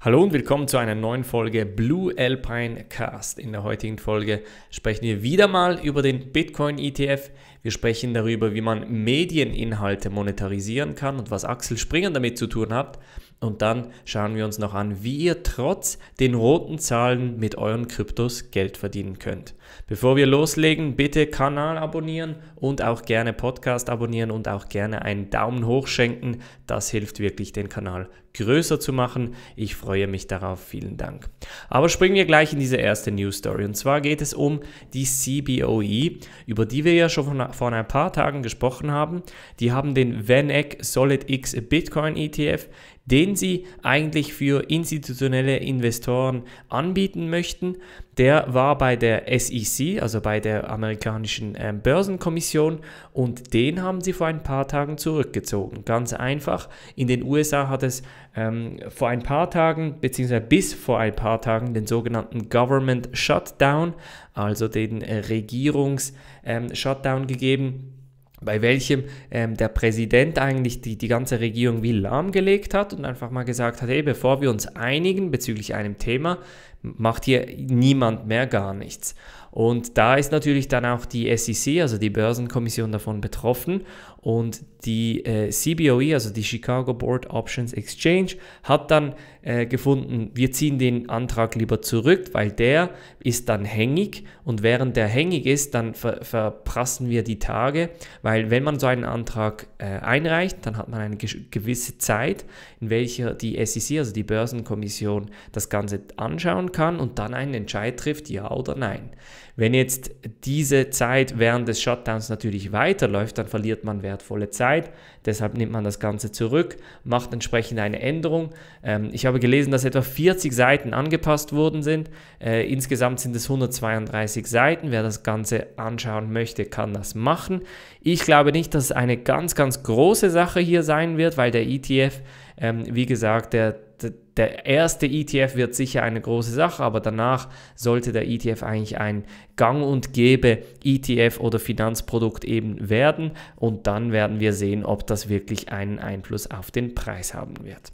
Hallo und willkommen zu einer neuen Folge Blue Alpine Cast. In der heutigen Folge sprechen wir wieder mal über den Bitcoin ETF. Wir sprechen darüber, wie man Medieninhalte monetarisieren kann und was Axel Springer damit zu tun hat. Und dann schauen wir uns noch an, wie ihr trotz den roten Zahlen mit euren Kryptos Geld verdienen könnt. Bevor wir loslegen, bitte Kanal abonnieren und auch gerne Podcast abonnieren und auch gerne einen Daumen hoch schenken. Das hilft wirklich, den Kanal größer zu machen. Ich freue mich darauf. Vielen Dank. Aber springen wir gleich in diese erste News Story. Und zwar geht es um die CBOE, über die wir ja schon vor ein paar Tagen gesprochen haben. Die haben den VanEck Solid X Bitcoin ETF, den sie eigentlich für institutionelle Investoren anbieten möchten der war bei der SEC, also bei der amerikanischen ähm, Börsenkommission, und den haben sie vor ein paar Tagen zurückgezogen. Ganz einfach, in den USA hat es ähm, vor ein paar Tagen, beziehungsweise bis vor ein paar Tagen, den sogenannten Government Shutdown, also den äh, Regierungs-Shutdown ähm, gegeben bei welchem ähm, der Präsident eigentlich die, die ganze Regierung wie lahmgelegt hat und einfach mal gesagt hat, hey, bevor wir uns einigen bezüglich einem Thema, macht hier niemand mehr gar nichts. Und da ist natürlich dann auch die SEC, also die Börsenkommission davon betroffen. Und die äh, CBOE, also die Chicago Board Options Exchange, hat dann äh, gefunden, wir ziehen den Antrag lieber zurück, weil der ist dann hängig und während der hängig ist, dann ver verprassen wir die Tage, weil wenn man so einen Antrag äh, einreicht, dann hat man eine gewisse Zeit, in welcher die SEC, also die Börsenkommission, das Ganze anschauen kann und dann einen Entscheid trifft, ja oder nein. Wenn jetzt diese Zeit während des Shutdowns natürlich weiterläuft, dann verliert man wertvolle Zeit. Deshalb nimmt man das Ganze zurück, macht entsprechend eine Änderung. Ähm, ich habe gelesen, dass etwa 40 Seiten angepasst worden sind. Äh, insgesamt sind es 132 Seiten. Wer das Ganze anschauen möchte, kann das machen. Ich glaube nicht, dass es eine ganz, ganz große Sache hier sein wird, weil der ETF, ähm, wie gesagt, der der erste ETF wird sicher eine große Sache, aber danach sollte der ETF eigentlich ein Gang und Gäbe ETF oder Finanzprodukt eben werden und dann werden wir sehen, ob das wirklich einen Einfluss auf den Preis haben wird.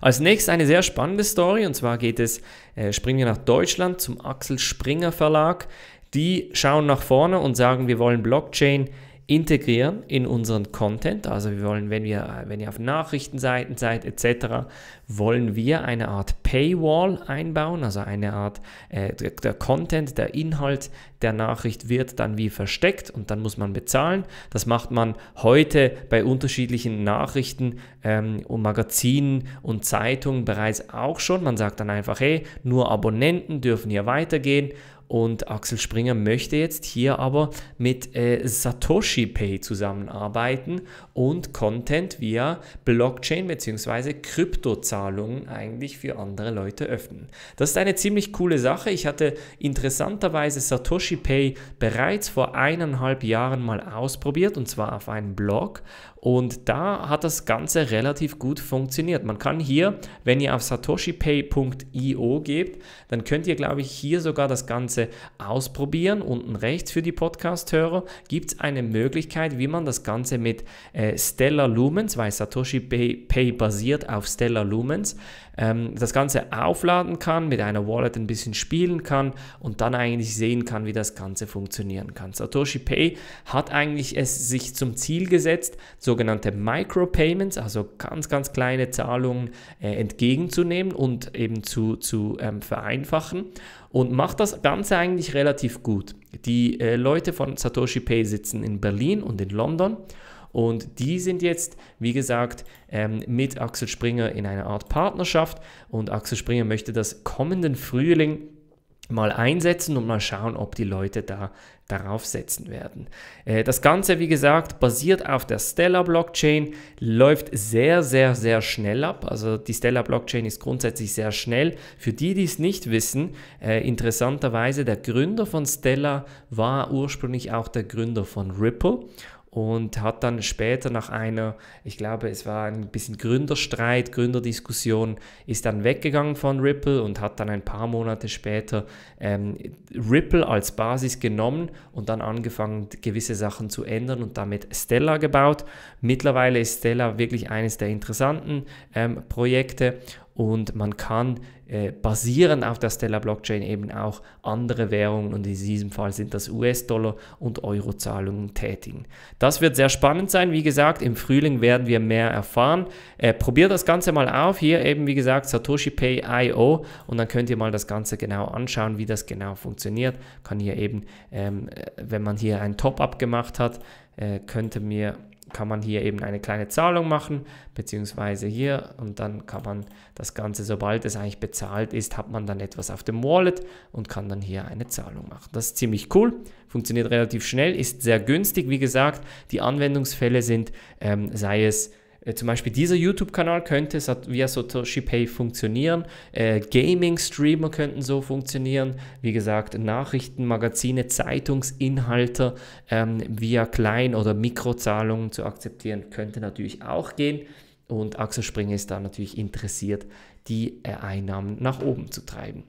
Als nächstes eine sehr spannende Story und zwar geht es, äh, springen wir nach Deutschland zum Axel Springer Verlag. Die schauen nach vorne und sagen, wir wollen Blockchain integrieren in unseren Content. Also wir wollen, wenn, wir, wenn ihr auf Nachrichtenseiten seid etc., wollen wir eine Art Paywall einbauen, also eine Art, äh, der, der Content, der Inhalt der Nachricht wird dann wie versteckt und dann muss man bezahlen. Das macht man heute bei unterschiedlichen Nachrichten ähm, und Magazinen und Zeitungen bereits auch schon. Man sagt dann einfach, hey, nur Abonnenten dürfen hier weitergehen und Axel Springer möchte jetzt hier aber mit äh, Satoshi Pay zusammenarbeiten und Content via Blockchain bzw. Kryptozahlungen eigentlich für andere Leute öffnen. Das ist eine ziemlich coole Sache. Ich hatte interessanterweise Satoshi Pay bereits vor eineinhalb Jahren mal ausprobiert und zwar auf einem Blog und da hat das Ganze relativ gut funktioniert. Man kann hier, wenn ihr auf satoshipay.io gebt, dann könnt ihr, glaube ich, hier sogar das Ganze Ganze ausprobieren, unten rechts für die Podcast-Hörer gibt es eine Möglichkeit, wie man das Ganze mit äh, Stellar Lumens, weil Satoshi Pay, Pay basiert auf Stellar Lumens, ähm, das Ganze aufladen kann, mit einer Wallet ein bisschen spielen kann und dann eigentlich sehen kann, wie das Ganze funktionieren kann. Satoshi Pay hat eigentlich es sich zum Ziel gesetzt, sogenannte Micropayments, also ganz, ganz kleine Zahlungen äh, entgegenzunehmen und eben zu, zu ähm, vereinfachen und macht das Ganze eigentlich relativ gut. Die äh, Leute von Satoshi Pay sitzen in Berlin und in London und die sind jetzt, wie gesagt, ähm, mit Axel Springer in einer Art Partnerschaft. Und Axel Springer möchte das kommenden Frühling mal einsetzen und mal schauen, ob die Leute da darauf setzen werden. Äh, das Ganze, wie gesagt, basiert auf der Stellar-Blockchain, läuft sehr, sehr, sehr schnell ab. Also die Stellar-Blockchain ist grundsätzlich sehr schnell. Für die, die es nicht wissen, äh, interessanterweise, der Gründer von Stellar war ursprünglich auch der Gründer von Ripple und hat dann später nach einer, ich glaube, es war ein bisschen Gründerstreit, Gründerdiskussion, ist dann weggegangen von Ripple und hat dann ein paar Monate später ähm, Ripple als Basis genommen und dann angefangen, gewisse Sachen zu ändern und damit Stella gebaut. Mittlerweile ist Stella wirklich eines der interessanten ähm, Projekte und man kann äh, basierend auf der Stellar Blockchain eben auch andere Währungen und in diesem Fall sind das US-Dollar und Euro-Zahlungen tätigen. Das wird sehr spannend sein. Wie gesagt, im Frühling werden wir mehr erfahren. Äh, probiert das Ganze mal auf. Hier eben, wie gesagt, Satoshi Pay IO und dann könnt ihr mal das Ganze genau anschauen, wie das genau funktioniert. Kann hier eben, ähm, äh, wenn man hier ein Top-Up gemacht hat, äh, könnte mir kann man hier eben eine kleine Zahlung machen, beziehungsweise hier und dann kann man das Ganze, sobald es eigentlich bezahlt ist, hat man dann etwas auf dem Wallet und kann dann hier eine Zahlung machen. Das ist ziemlich cool, funktioniert relativ schnell, ist sehr günstig. Wie gesagt, die Anwendungsfälle sind, ähm, sei es äh, zum Beispiel dieser YouTube-Kanal könnte via Satoshi Pay funktionieren. Äh, Gaming-Streamer könnten so funktionieren. Wie gesagt, Nachrichten, Magazine, Zeitungsinhalte ähm, via Klein- oder Mikrozahlungen zu akzeptieren, könnte natürlich auch gehen. Und Axel Springer ist da natürlich interessiert, die äh, Einnahmen nach oben zu treiben.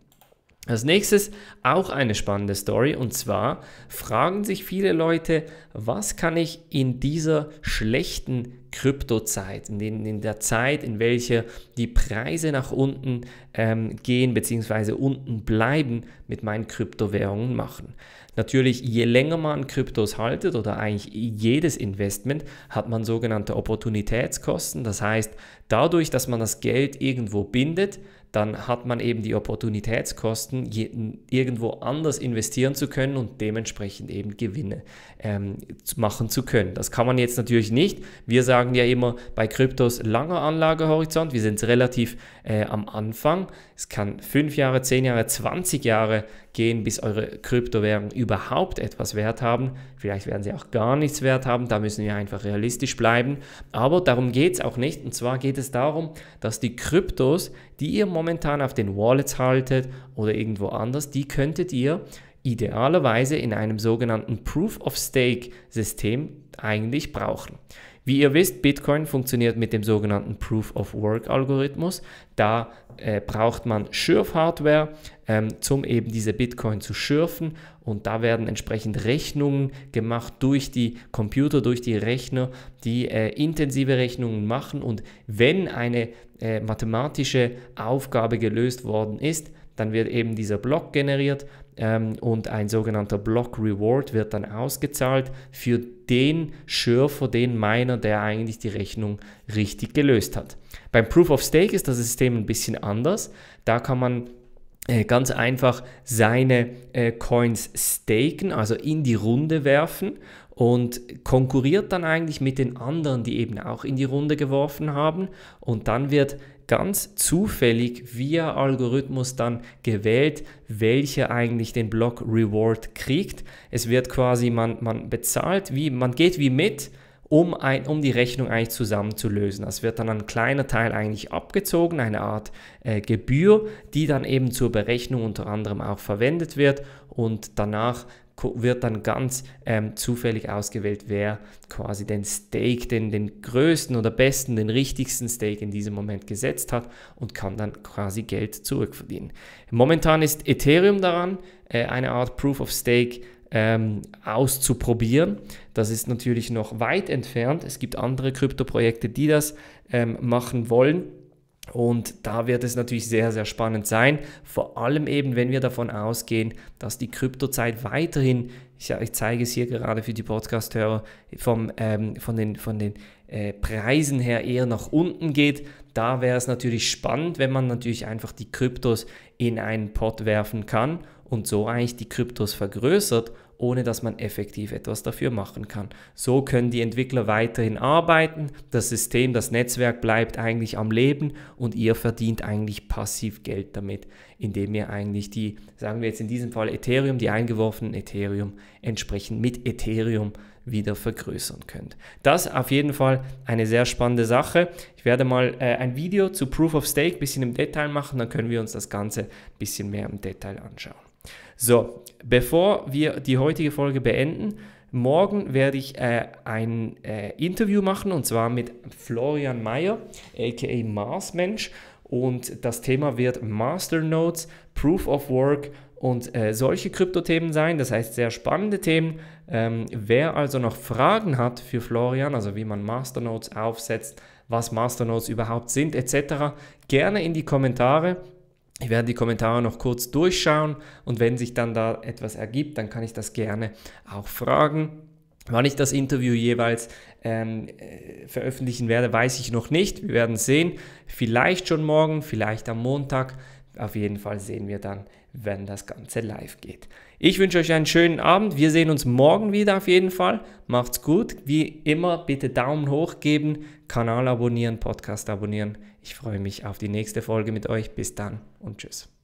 Als nächstes auch eine spannende Story und zwar fragen sich viele Leute, was kann ich in dieser schlechten Kryptozeit, in, in der Zeit, in welcher die Preise nach unten ähm, gehen bzw. unten bleiben, mit meinen Kryptowährungen machen. Natürlich, je länger man Kryptos haltet oder eigentlich jedes Investment, hat man sogenannte Opportunitätskosten. Das heißt, dadurch, dass man das Geld irgendwo bindet, dann hat man eben die Opportunitätskosten, irgendwo anders investieren zu können und dementsprechend eben Gewinne ähm, machen zu können. Das kann man jetzt natürlich nicht. Wir sagen ja immer bei Kryptos langer Anlagehorizont, wir sind relativ äh, am Anfang. Es kann fünf Jahre, zehn Jahre, 20 Jahre gehen, bis eure Kryptowährungen überhaupt etwas wert haben. Vielleicht werden sie auch gar nichts wert haben, da müssen wir einfach realistisch bleiben. Aber darum geht es auch nicht. Und zwar geht es darum, dass die Kryptos, die ihr momentan auf den Wallets haltet oder irgendwo anders, die könntet ihr idealerweise in einem sogenannten Proof of Stake System eigentlich brauchen. Wie ihr wisst, Bitcoin funktioniert mit dem sogenannten Proof of Work Algorithmus. Da äh, braucht man Schürfhardware, ähm, um eben diese Bitcoin zu schürfen und da werden entsprechend Rechnungen gemacht durch die Computer, durch die Rechner, die äh, intensive Rechnungen machen und wenn eine äh, mathematische Aufgabe gelöst worden ist, dann wird eben dieser Block generiert, ähm, und ein sogenannter Block Reward wird dann ausgezahlt für den Schürfer, den Miner, der eigentlich die Rechnung richtig gelöst hat. Beim Proof of Stake ist das System ein bisschen anders. Da kann man äh, ganz einfach seine äh, Coins staken, also in die Runde werfen und konkurriert dann eigentlich mit den anderen, die eben auch in die Runde geworfen haben. Und dann wird ganz zufällig via Algorithmus dann gewählt, welcher eigentlich den Block Reward kriegt. Es wird quasi, man, man bezahlt, wie, man geht wie mit um, ein, um die Rechnung eigentlich zusammenzulösen. Das wird dann ein kleiner Teil eigentlich abgezogen, eine Art äh, Gebühr, die dann eben zur Berechnung unter anderem auch verwendet wird und danach wird dann ganz ähm, zufällig ausgewählt, wer quasi den Stake, den, den größten oder besten, den richtigsten Stake in diesem Moment gesetzt hat und kann dann quasi Geld zurückverdienen. Momentan ist Ethereum daran, äh, eine Art Proof of Stake ähm, auszuprobieren. Das ist natürlich noch weit entfernt. Es gibt andere Krypto-Projekte, die das ähm, machen wollen. Und da wird es natürlich sehr, sehr spannend sein. Vor allem eben, wenn wir davon ausgehen, dass die Kryptozeit weiterhin, ich, ich zeige es hier gerade für die Podcast-Hörer, ähm, von den, von den äh, Preisen her eher nach unten geht. Da wäre es natürlich spannend, wenn man natürlich einfach die Kryptos in einen Pot werfen kann und so eigentlich die Kryptos vergrößert ohne dass man effektiv etwas dafür machen kann. So können die Entwickler weiterhin arbeiten, das System, das Netzwerk bleibt eigentlich am Leben und ihr verdient eigentlich passiv Geld damit, indem ihr eigentlich die, sagen wir jetzt in diesem Fall Ethereum, die eingeworfenen Ethereum entsprechend mit Ethereum wieder vergrößern könnt. Das auf jeden Fall eine sehr spannende Sache. Ich werde mal äh, ein Video zu Proof of Stake ein bisschen im Detail machen, dann können wir uns das Ganze ein bisschen mehr im Detail anschauen. So, bevor wir die heutige Folge beenden, morgen werde ich äh, ein äh, Interview machen und zwar mit Florian Meyer, aka Marsmensch. Und das Thema wird Masternodes, Proof of Work und äh, solche Kryptothemen sein. Das heißt, sehr spannende Themen. Ähm, wer also noch Fragen hat für Florian, also wie man Masternodes aufsetzt, was Masternodes überhaupt sind, etc., gerne in die Kommentare. Ich werde die Kommentare noch kurz durchschauen und wenn sich dann da etwas ergibt, dann kann ich das gerne auch fragen. Wann ich das Interview jeweils ähm, äh, veröffentlichen werde, weiß ich noch nicht. Wir werden sehen. Vielleicht schon morgen, vielleicht am Montag. Auf jeden Fall sehen wir dann, wenn das Ganze live geht. Ich wünsche euch einen schönen Abend. Wir sehen uns morgen wieder auf jeden Fall. Macht's gut. Wie immer, bitte Daumen hoch geben, Kanal abonnieren, Podcast abonnieren. Ich freue mich auf die nächste Folge mit euch. Bis dann und tschüss.